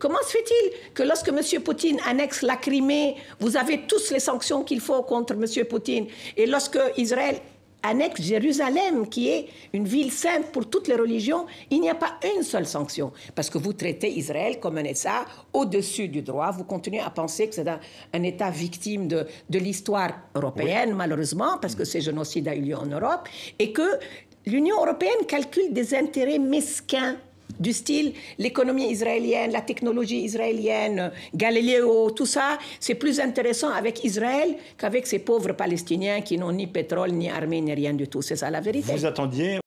Comment se fait-il que lorsque M. Poutine annexe la Crimée, vous avez tous les sanctions qu'il faut contre M. Poutine Et lorsque Israël annexe Jérusalem, qui est une ville sainte pour toutes les religions, il n'y a pas une seule sanction. Parce que vous traitez Israël comme un État au-dessus du droit. Vous continuez à penser que c'est un, État victime de, l'histoire européenne, malheureusement, parce que mm. ces génocides a eu lieu en Europe, et que l'Union européenne calcule des intérêts mesquins du style l'économie israélienne, la technologie israélienne, Galiléo, tout ça, c'est plus intéressant avec Israël qu'avec ces pauvres Palestiniens qui n'ont ni pétrole, ni armée, ni rien du tout. C'est ça la vérité. Vous attendiez